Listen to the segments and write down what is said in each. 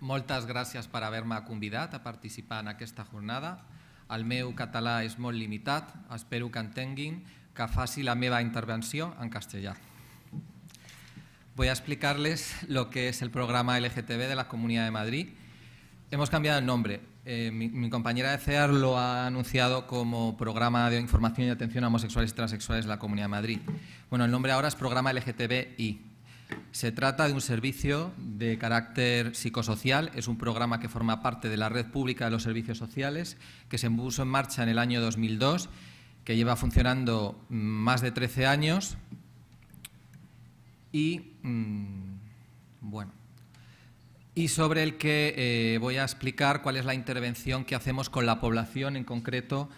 Muchas gracias por haberme me a participar en aquesta jornada. El meu català és molt limitat, espero que entenguin que la meva intervenció en castellà. Voy a explicarles lo que es el programa LGTB de la Comunidad de Madrid. Hemos cambiado el nombre. Eh, mi, mi, compañera de CEAR lo ha anunciado como Programa de Información y Atención a Homosexuales y Transexuales de la Comunidad de Madrid. Bueno, el nombre ahora es Programa LGTBI. Se trata de un servicio de carácter psicosocial, es un programa que forma parte de la Red Pública de los Servicios Sociales, que se puso en marcha en el año 2002, que lleva funcionando mm, más de 13 años y, mm, bueno, y sobre el que eh, voy a explicar cuál es la intervención que hacemos con la población en concreto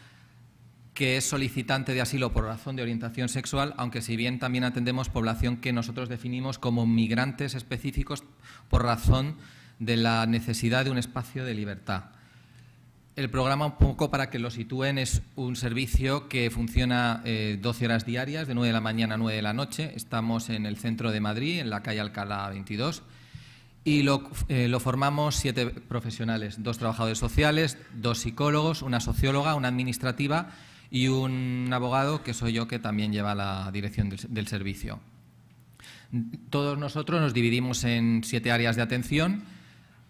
que es solicitante de asilo por razón de orientación sexual, aunque si bien también atendemos población que nosotros definimos como migrantes específicos por razón de la necesidad de un espacio de libertad. El programa, un poco para que lo sitúen, es un servicio que funciona 12 eh, horas diarias, de 9 de la mañana a 9 de la noche. Estamos en el centro de Madrid, en la calle Alcalá 22, y eh, lo formamos siete profesionales, dos trabajadores sociales, dos psicólogos, una socióloga, una administrativa y un abogado que soy yo que también lleva la dirección del, servicio. Todos nosotros nos dividimos en siete áreas de atención,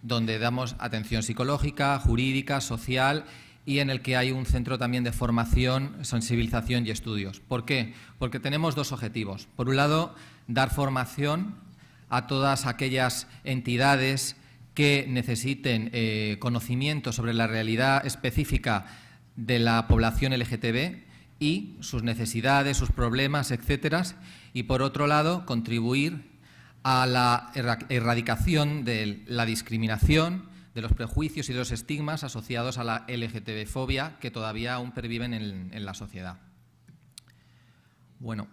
donde damos atención psicológica, jurídica, social y en el que hay un centro también de formación, sensibilización y estudios. ¿Por qué? Porque tenemos dos objetivos. Por un lado, dar formación a todas aquellas entidades que necesiten eh, conocimiento sobre la realidad específica de la población LGTB y sus necesidades, sus problemas, etcétera, y por otro lado contribuir a la erradicación de la discriminación, de los prejuicios y de los estigmas asociados a la LGTB-fobia que todavía aún perviven en, la sociedad. Bueno,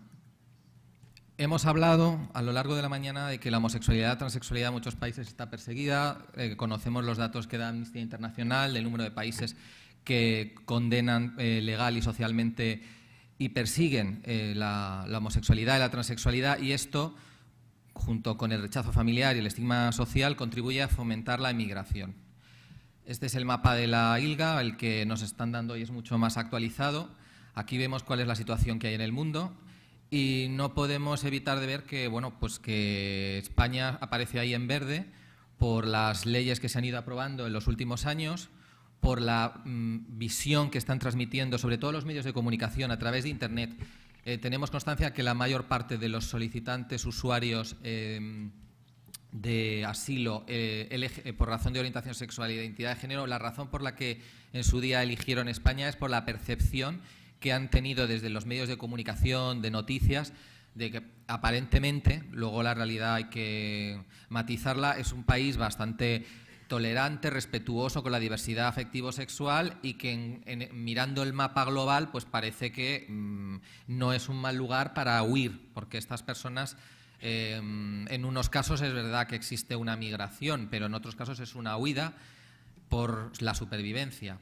hemos hablado a lo largo de la mañana de que la homosexualidad, la transexualidad en muchos países está perseguida, eh, conocemos los datos que da Amnistía Internacional, del número de países que condenan eh, legal y socialmente y persiguen eh, la, homosexualidad y la transexualidad y esto, junto con el rechazo familiar y el estigma social, contribuye a fomentar la emigración. Este es el mapa de la ILGA, el que nos están dando y es mucho más actualizado. Aquí vemos cuál es la situación que hay en el mundo y no podemos evitar de ver que, bueno, pues que España aparece ahí en verde por las leyes que se han ido aprobando en los últimos años, por la mm, visión que están transmitiendo, sobre todo los medios de comunicación a través de Internet, eh, tenemos constancia que la mayor parte de los solicitantes usuarios em, de asilo eh, eh, por razón de orientación sexual y de identidad de género, la razón por la que en su día eligieron España es por la percepción que han tenido desde los medios de comunicación, de noticias, de que aparentemente, luego la realidad hay que matizarla, es un país bastante tolerante, respetuoso con la diversidad afectivo-sexual y que mirando el mapa global pues parece que mm, no es un mal lugar para huir, porque estas personas eh, en unos casos es verdad que existe una migración, pero en otros casos es una huida por la supervivencia.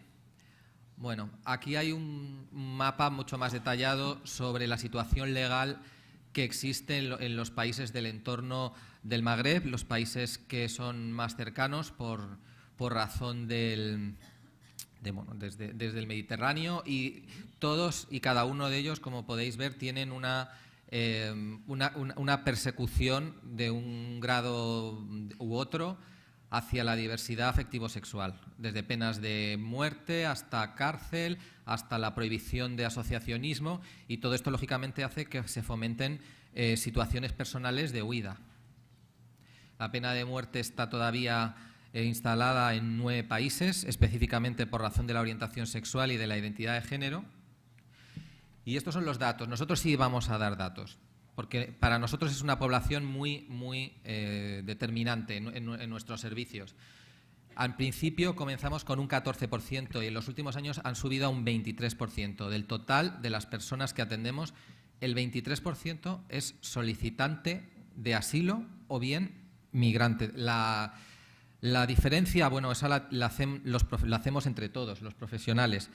Bueno, aquí hay un mapa mucho más detallado sobre la situación legal que existen en, los países del entorno del Magreb, los países que son más cercanos por, razón del, desde, el Mediterráneo y todos y cada uno de ellos, como podéis ver, tienen eh, una, persecución de un grado u otro hacia la diversidad afectivo-sexual, desde penas de muerte hasta cárcel, hasta la prohibición de asociacionismo y todo esto lógicamente hace que se fomenten eh, situaciones personales de huida. La pena de muerte está todavía eh, instalada en nueve países, específicamente por razón de la orientación sexual y de la identidad de género. Y estos son los datos. Nosotros sí vamos a dar datos porque para nosotros es una población muy, muy eh, determinante en, nuestros servicios. Al principio comenzamos con un 14% y en los últimos años han subido a un 23%. Del total de las personas que atendemos, el 23% es solicitante de asilo o bien migrante. La, diferencia, bueno, esa la, hacemos entre todos, los profesionales.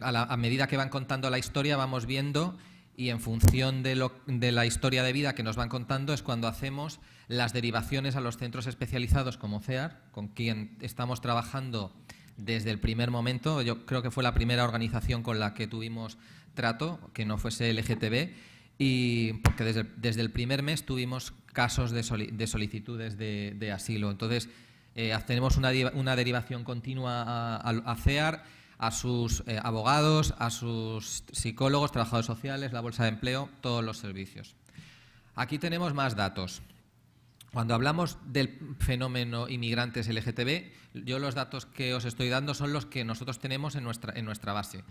a medida que van contando la historia vamos viendo y en función de, la historia de vida que nos van contando es cuando hacemos las derivaciones a los centros especializados como CEAR, con quien estamos trabajando desde el primer momento. Yo creo que fue la primera organización con la que tuvimos trato, que no fuese LGTB, y porque desde, el primer mes tuvimos casos de, solicitudes de, asilo. Entonces, eh, tenemos una, derivación continua a CEAR a sus eh, abogados, a sus psicólogos, trabajadores sociales, la bolsa de empleo, todos los servicios. Aquí tenemos más datos. Cuando hablamos del fenómeno inmigrantes LGTB, yo los datos que os estoy dando son los que nosotros tenemos en nuestra, en nuestra base.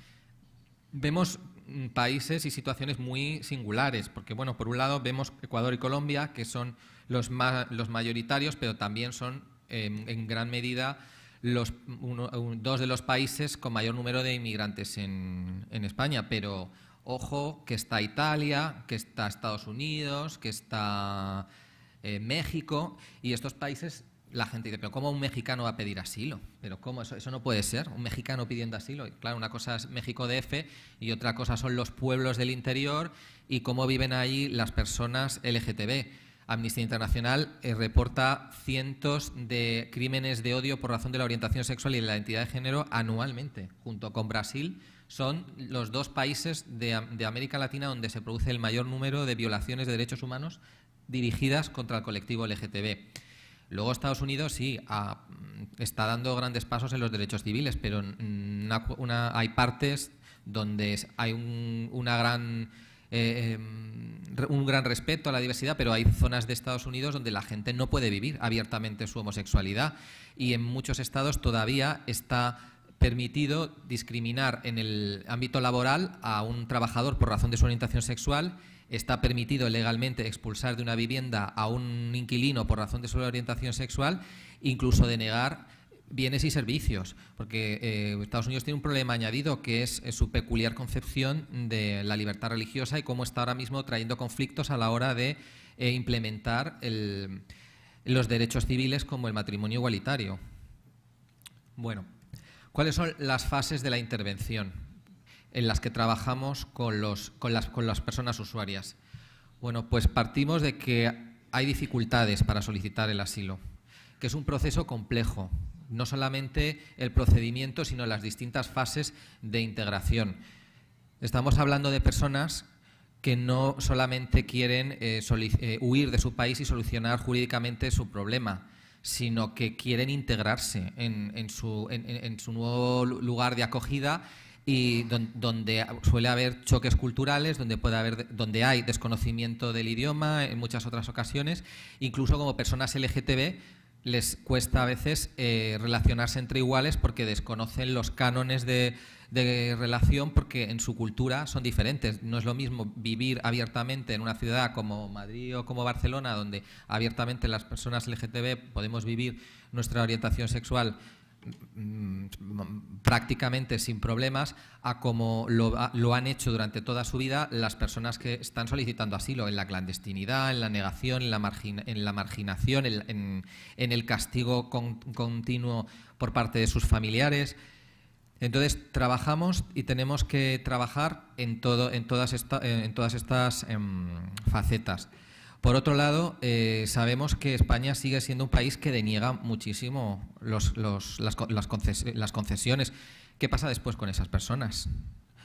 Vemos mm, países y situaciones muy singulares, porque bueno, por un lado vemos Ecuador y Colombia, que son los, los mayoritarios, pero también son em, en gran medida los, dos de los países con mayor número de inmigrantes en, España, pero ojo que está Italia, que está Estados Unidos, que está eh, México, y estos países la gente dice, pero ¿cómo un mexicano va a pedir asilo? Pero ¿cómo eso, no puede ser? Un mexicano pidiendo asilo. Y claro, una cosa es México DF y otra cosa son los pueblos del interior y cómo viven ahí las personas LGTB. Amnistía Internacional eh, reporta cientos de crímenes de odio por razón de la orientación sexual y de la identidad de género anualmente, junto con Brasil. Son los dos países de, América Latina donde se produce el mayor número de violaciones de derechos humanos dirigidas contra el colectivo LGTB. Luego Estados Unidos sí mm, está dando grandes pasos en los derechos civiles, pero hay partes donde hay una gran eh, em, un gran respeto a la diversidad, pero hay zonas de Estados Unidos donde la gente no puede vivir abiertamente su homosexualidad y en muchos estados todavía está permitido discriminar en el ámbito laboral a un trabajador por razón de su orientación sexual, está permitido legalmente expulsar de una vivienda a un inquilino por razón de su orientación sexual, incluso denegar bienes y servicios, porque eh, Estados Unidos tiene un problema añadido que es eh, su peculiar concepción de la libertad religiosa y cómo está ahora mismo trayendo conflictos a la hora de eh, implementar los derechos civiles como el matrimonio igualitario. Bueno, ¿cuáles son las fases de la intervención en las que trabajamos con las personas usuarias? Bueno, pues partimos de que hay dificultades para solicitar el asilo, que es un proceso complejo, no solamente el procedimiento, sino las distintas fases de integración. Estamos hablando de personas que no solamente quieren eh, eh, huir de su país y solucionar jurídicamente su problema, sino que quieren integrarse en, su, nuevo lugar de acogida y donde suele haber choques culturales, donde, puede haber, donde hay desconocimiento del idioma en muchas otras ocasiones, incluso como personas LGTB les cuesta a veces eh, relacionarse entre iguales porque desconocen los cánones de, de, relación porque en su cultura son diferentes. No es lo mismo vivir abiertamente en una ciudad como Madrid o como Barcelona, donde abiertamente las personas LGTB podemos vivir nuestra orientación sexual Mm, mm, prácticamente sin problemas a como lo, han hecho durante toda su vida las personas que están solicitando asilo en la clandestinidad, en la negación, en la, en la marginación, en, el castigo continuo por parte de sus familiares. Entonces, trabajamos y tenemos que trabajar en, todo, en, todas, en todas estas em, facetas. Por otro lado, eh, sabemos que España sigue siendo un país que deniega muchísimo las, concesiones. ¿Qué pasa después con esas personas?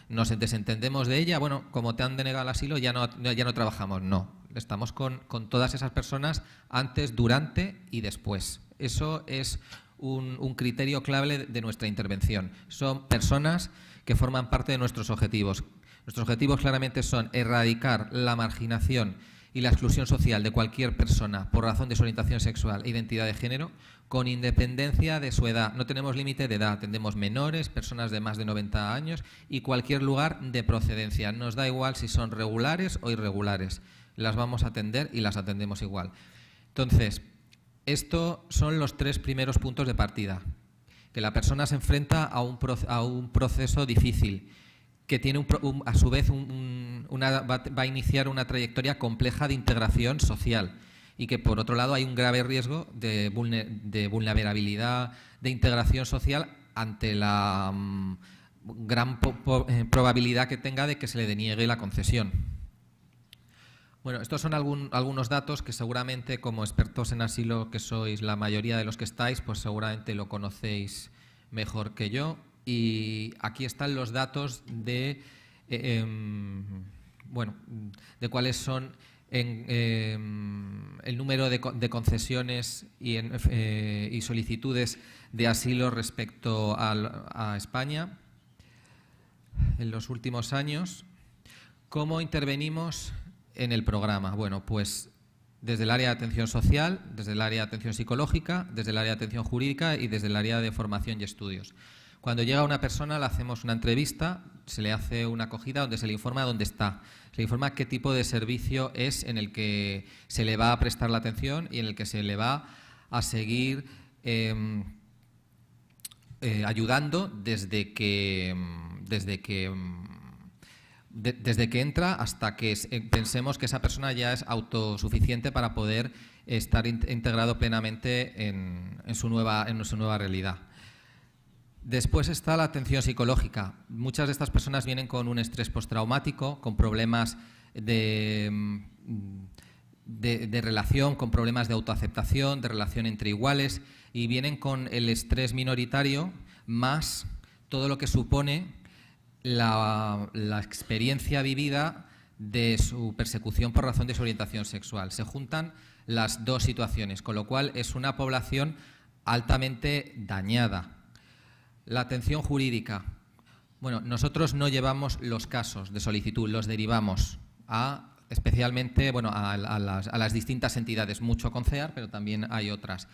nos desentendemos de ella, bueno, como te han denegado el asilo, ya no, ya no trabajamos. No, estamos con, todas esas personas antes, durante y después. Eso es un, un criterio clave de nuestra intervención. Son personas que forman parte de nuestros objetivos. Nuestros objetivos claramente son erradicar la marginación y la exclusión social de cualquier persona por razón de su orientación sexual e identidad de género, con independencia de su edad. No tenemos límite de edad, Atendemos menores, personas de más de 90 años y cualquier lugar de procedencia. Nos da igual si son regulares o irregulares. Las vamos a atender y las atendemos igual. Entonces, estos son los tres primeros puntos de partida. Que la persona se enfrenta a un proceso difícil que tiene a su vez va, a iniciar una trayectoria compleja de integración social y que por otro lado hay un grave riesgo de, vulnerabilidad de integración social ante la mm, gran eh, probabilidad que tenga de que se le deniegue la concesión. Bueno, estos son algunos datos que seguramente como expertos en asilo que sois la mayoría de los que estáis, pues seguramente lo conocéis mejor que yo. Y aquí están los datos de, eh, em, bueno, de cuáles son em, el número de, concesiones eh, y, solicitudes de asilo respecto a, a España en los últimos años. ¿Cómo intervenimos en el programa? Bueno, pues desde el área de atención social, desde el área de atención psicológica, desde el área de atención jurídica y desde el área de formación y estudios. Cuando llega una persona le hacemos una entrevista, se le hace una acogida donde se le informa dónde está, se le informa qué tipo de servicio es en el que se le va a prestar la atención y en el que se le va a seguir em, eh, ayudando desde que, em, desde que em, desde que entra hasta que eh, pensemos que esa persona ya es autosuficiente para poder estar integrado plenamente su nueva, en su nueva realidad. Después está la atención psicológica. Muchas de estas personas vienen con un estrés postraumático, con problemas mm, de, relación, con problemas de autoaceptación, de relación entre iguales, y vienen con el estrés minoritario más todo lo que supone la experiencia vivida de su persecución por razón de su orientación sexual. Se juntan las dos situaciones, con lo cual es una población altamente dañada la atención jurídica. Bueno, nosotros no llevamos los casos de solicitud, los derivamos a especialmente bueno, a, las, distintas entidades, mucho CONCEAR, pero también hay otras.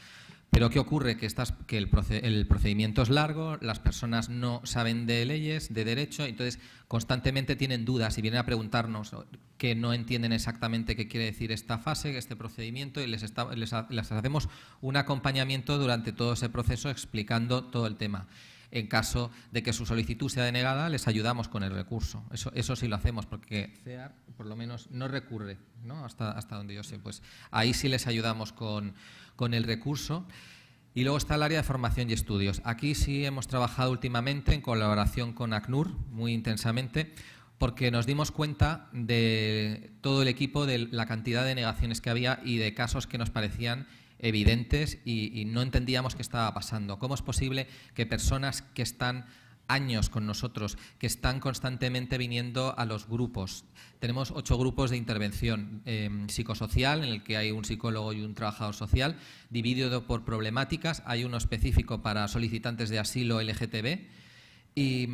Pero ¿qué ocurre? Que, estas, que el, procedimiento es largo, las personas no saben de leyes, de derecho, entonces constantemente tienen dudas y vienen a preguntarnos que no entienden exactamente qué quiere decir esta fase, este procedimiento, y les, les hacemos un acompañamiento durante todo ese proceso explicando todo el tema. En caso de que su solicitud sea denegada, les ayudamos con el recurso. Eso, eso sí lo hacemos, porque CEAR, por lo menos, no recurre, ¿no? Hasta, hasta donde yo sé. Pues ahí sí les ayudamos con, con el recurso. Y luego está el área de formación y estudios. Aquí sí hemos trabajado últimamente en colaboración con ACNUR, muy intensamente, porque nos dimos cuenta de todo el equipo, de la cantidad de negaciones que había y de casos que nos parecían evidentes y, no entendíamos qué estaba pasando. ¿Cómo es posible que personas que están años con nosotros, que están constantemente viniendo a los grupos. Tenemos ocho grupos de intervención em, psicosocial, en el que hay un psicólogo y un trabajador social, dividido por problemáticas. Hay uno específico para solicitantes de asilo LGTB. y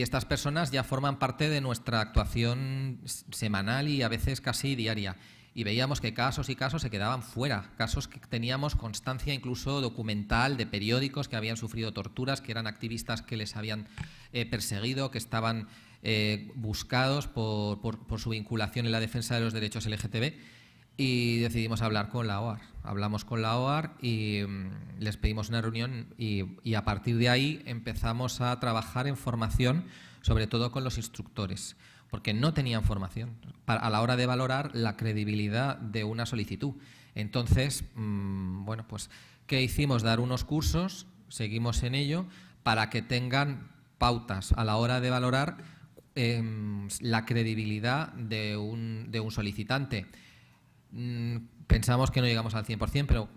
estas personas ya forman parte de nuestra actuación semanal y a veces casi diaria y veíamos que casos y casos se quedaban fuera, casos que teníamos constancia incluso documental de periódicos que habían sufrido torturas, que eran activistas que les habían eh, perseguido, que estaban eh, buscados por, su vinculación en la defensa de los derechos LGTB y decidimos hablar con la OAR. Hablamos con la OAR y mm, les pedimos una reunión y a partir de ahí empezamos a trabajar en formación, sobre todo con los instructores porque no tenían formación a la hora de valorar la credibilidad de una solicitud. Entonces, mm, bueno, pues, ¿qué hicimos? Dar unos cursos, seguimos en ello, para que tengan pautas a la hora de valorar em, la credibilidad de un, solicitante. Mm, pensamos que no llegamos al 100%, pero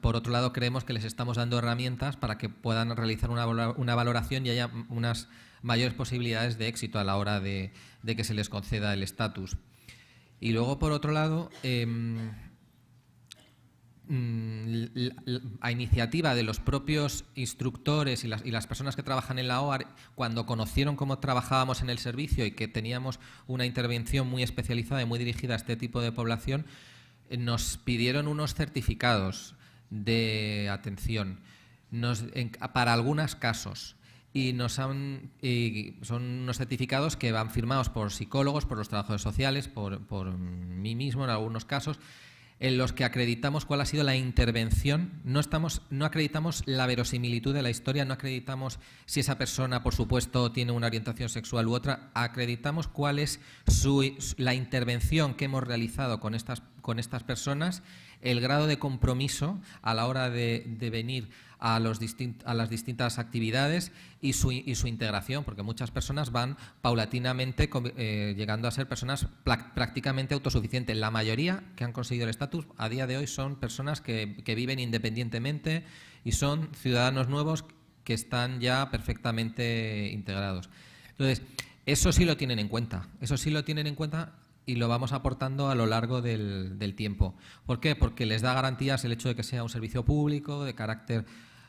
por otro lado creemos que les estamos dando herramientas para que puedan realizar una valoración y haya unas mayores posibilidades de éxito a la hora de, que se les conceda el estatus. Y luego, por otro lado, em, mm, a iniciativa de los propios instructores y las, personas que trabajan en la OAR, cuando conocieron cómo trabajábamos en el servicio y que teníamos una intervención muy especializada y muy dirigida a este tipo de población, eh, nos pidieron unos certificados de atención para algunos casos y nos han son unos certificados que van firmados por psicólogos, por los trabajadores sociales, por, por, mí mismo en algunos casos, en los que acreditamos cuál ha sido la intervención. No estamos, no acreditamos la verosimilitud de la historia, no acreditamos si esa persona, por supuesto, tiene una orientación sexual u otra. Acreditamos cuál es su, la intervención que hemos realizado con estas con estas personas, el grado de compromiso a la hora de venir a, a las distintas actividades y su, integración, porque muchas personas van paulatinamente eh, llegando a ser personas prácticamente autosuficientes. La mayoría que han conseguido el estatus a día de hoy son personas que, que viven independientemente y son ciudadanos nuevos que están ya perfectamente integrados. Entonces, eso sí lo tienen en cuenta. Eso sí lo tienen en cuenta y lo vamos aportando a lo largo del, tiempo. ¿Por qué? Porque les da garantías el hecho de que sea un servicio público, de carácter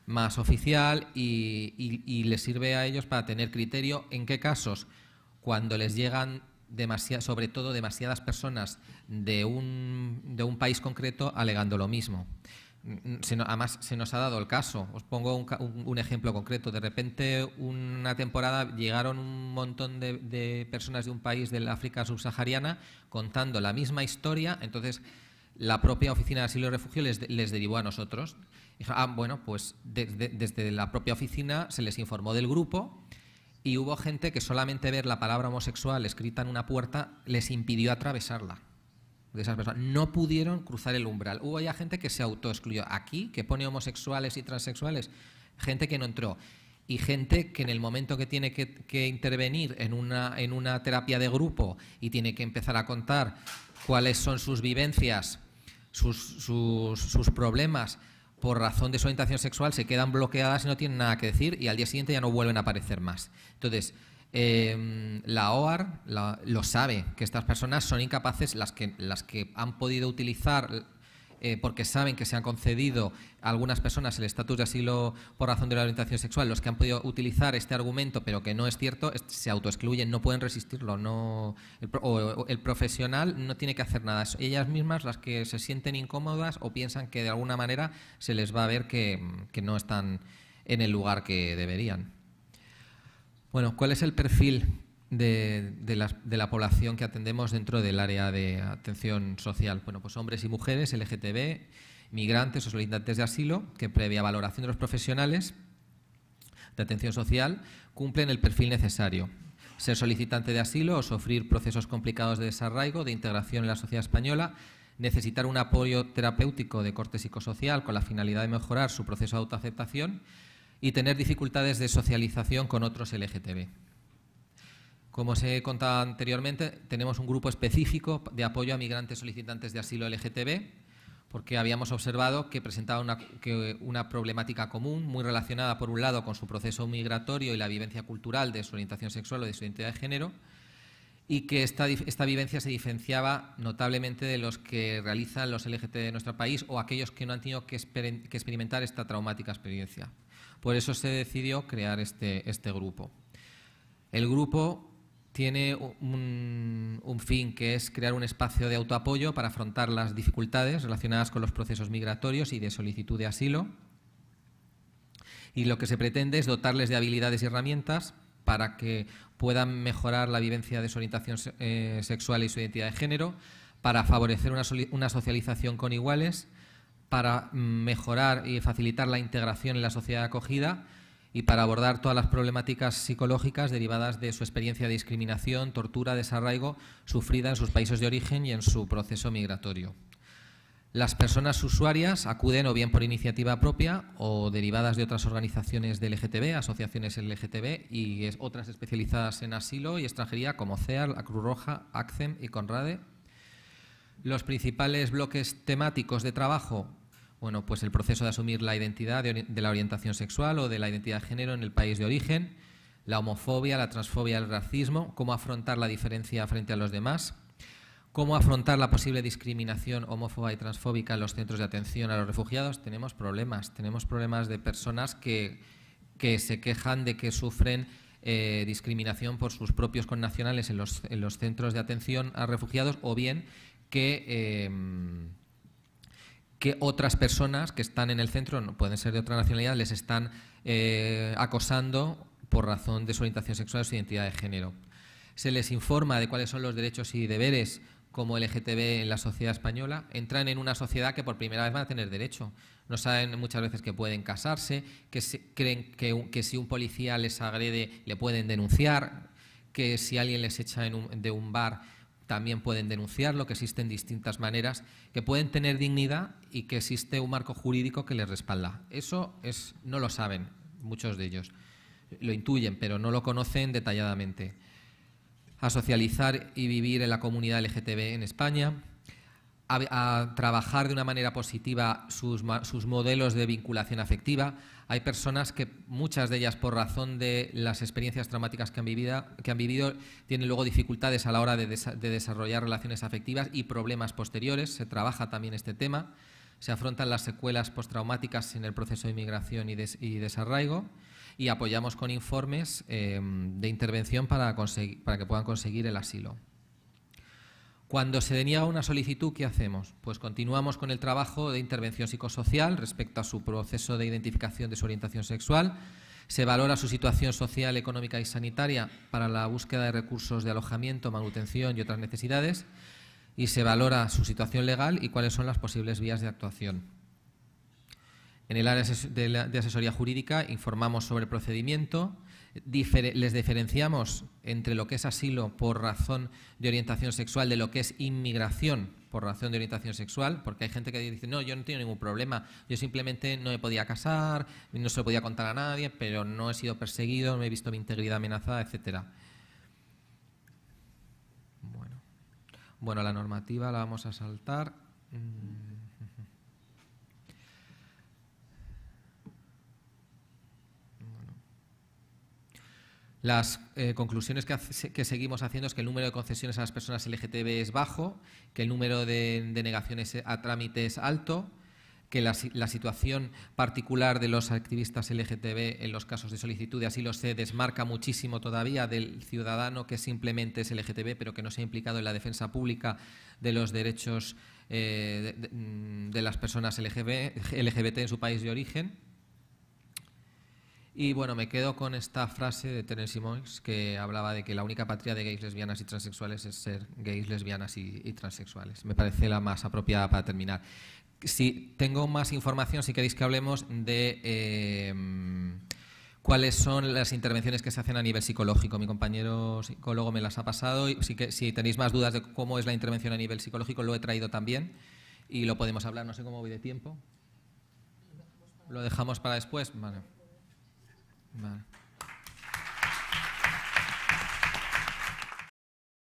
más oficial y, les sirve a ellos para tener criterio en qué casos, cuando les llegan sobre todo demasiadas personas de un país concreto alegando lo mismo además, se nos ha dado el caso. Os pongo un, ejemplo concreto. De repente, una temporada llegaron un montón de, personas de un país del África subsahariana contando la misma historia. Entonces, la propia Oficina de Asilo y Refugio les, derivó a nosotros. Ah, bueno, pues desde la propia oficina se les informó del grupo y hubo gente que solamente ver la palabra homosexual escrita en una puerta les impidió atravesarla de esas personas, no pudieron cruzar el umbral. Hubo ya gente que se autoexcluyó. Aquí, que pone homosexuales y transexuales, gente que no entró. Y gente que en el momento que tiene que, intervenir en una, terapia de grupo y tiene que empezar a contar cuáles son sus vivencias, sus, sus problemas, por razón de su orientación sexual se quedan bloqueadas y no tienen nada que decir y al día siguiente ya no vuelven a aparecer más. Entonces, Em, la OAR lo sabe, que estas personas son incapaces, las que, las que han podido utilizar eh, porque saben que se han concedido a algunas personas el estatus de asilo por razón de la orientación sexual, los que han podido utilizar este argumento, pero que no es cierto, se autoexcluyen, no pueden resistirlo. No, el, o, el profesional no tiene que hacer nada. ellas mismas las que se sienten incómodas o piensan que de alguna manera se les va a ver que no están en el lugar que deberían. Bueno, ¿cuál es el perfil de, la, la, población que atendemos dentro del área de atención social? Bueno, pues hombres y mujeres, LGTB, migrantes o solicitantes de asilo, que previa valoración de los profesionales de atención social cumplen el perfil necesario. Ser solicitante de asilo o sufrir procesos complicados de desarraigo, de integración en la sociedad española, necesitar un apoyo terapéutico de corte psicosocial con la finalidad de mejorar su proceso de autoaceptación y tener dificultades de socialización con otros LGTB. Como os he contado anteriormente, tenemos un grupo específico de apoyo a migrantes solicitantes de asilo LGTB, porque habíamos observado que presentaba una, problemática común muy relacionada, por un lado, con su proceso migratorio y la vivencia cultural de su orientación sexual o de su identidad de género, y que esta, vivencia se diferenciaba notablemente de los que realizan los LGTB de nuestro país o aquellos que no han tenido que experimentar esta traumática experiencia. Por eso se decidió crear este, este grupo. El grupo tiene un, fin que es crear un espacio de autoapoyo para afrontar las dificultades relacionadas con los procesos migratorios y de solicitud de asilo. Y lo que se pretende es dotarles de habilidades y herramientas para que puedan mejorar la vivencia de su orientación eh, sexual y su identidad de género, para favorecer una, una socialización con iguales para mm, mejorar y facilitar la integración en la sociedad acogida y para abordar todas las problemáticas psicológicas derivadas de su experiencia de discriminación, tortura, desarraigo sufrida en sus países de origen y en su proceso migratorio. Las personas usuarias acuden o bien por iniciativa propia o derivadas de otras organizaciones del LGTB, asociaciones LGTB y otras especializadas en asilo y extranjería como CEAR, la Cruz Roja, ACCEM y CONRADE, los principales bloques temáticos de trabajo, bueno, pues el proceso de asumir la identidad de, la orientación sexual o de la identidad de género en el país de origen, la homofobia, la transfobia, el racismo, cómo afrontar la diferencia frente a los demás, cómo afrontar la posible discriminación homófoba y transfóbica en los centros de atención a los refugiados. Tenemos problemas, tenemos problemas de personas que, se quejan de que sufren eh, discriminación por sus propios connacionales en los, en los centros de atención a refugiados o bien Em, que, otras personas que están en el centro, no pueden ser de otra nacionalidad, les están eh, acosando por razón de su orientación sexual o su identidad de género. Se les informa de cuáles son los derechos y deberes como LGTB en la sociedad española, entran en una sociedad que por primera vez van a tener derecho. No saben muchas veces que pueden casarse, que creen que, si un policía les agrede le pueden denunciar, que si alguien les echa de un bar también pueden denunciarlo, que existen distintas maneras, que pueden tener dignidad y que existe un marco jurídico que les respalda. Eso es, no lo saben muchos de ellos, lo intuyen, pero no lo conocen detalladamente. A socializar y vivir en la comunidad LGTB en España, a, trabajar de una manera positiva sus, modelos de vinculación afectiva. Hay personas que, muchas de ellas por razón de las experiencias traumáticas que han, vivido, que han vivido tienen luego dificultades a la hora de, desarrollar relaciones afectivas y problemas posteriores. Se trabaja también este tema. Se afrontan las secuelas postraumáticas en el proceso de inmigración y, desarraigo y apoyamos con informes eh, de intervención para que puedan conseguir el asilo. Cuando se deniega una solicitud, ¿qué hacemos? Pues continuamos con el trabajo de intervención psicosocial respecto a su proceso de identificación de su orientación sexual. Se valora su situación social, económica y sanitaria para la búsqueda de recursos de alojamiento, manutención y otras necesidades. Y se valora su situación legal y cuáles son las posibles vías de actuación. En el área de asesoría jurídica informamos sobre el procedimiento, les diferenciamos entre lo que es asilo por razón de orientación sexual de lo que es inmigración por razón de orientación sexual, porque hay gente que dice, no, yo no tengo ningún problema, yo simplemente no me podía casar, no se lo podía contar a nadie, pero no he sido perseguido, no he visto mi integridad amenazada, etc. Bueno, bueno la normativa la vamos a saltar. Mm. Las eh, conclusiones que, seguimos haciendo es que el número de concesiones a las personas LGTB es bajo, que el número de, denegaciones negaciones a trámite es alto, que la, situación particular de los activistas LGTB en los casos de solicitud de asilo se desmarca muchísimo todavía del ciudadano que simplemente es LGTB, pero que no se ha implicado en la defensa pública de los derechos eh, de, las personas LGBT en su país de origen y bueno, me quedo con esta frase de Terence Simons que hablaba de que la única patria de gays, lesbianas y transexuales es ser gays, lesbianas y, transexuales. Me parece la más apropiada para terminar. Si tengo más información, si queréis que hablemos de eh, cuáles son las intervenciones que se hacen a nivel psicológico. Mi compañero psicólogo me las ha pasado y si, si tenéis más dudas de cómo es la intervención a nivel psicológico, lo he traído también y lo podemos hablar. No sé cómo voy de tiempo. ¿Lo dejamos para después? Vale. Vale.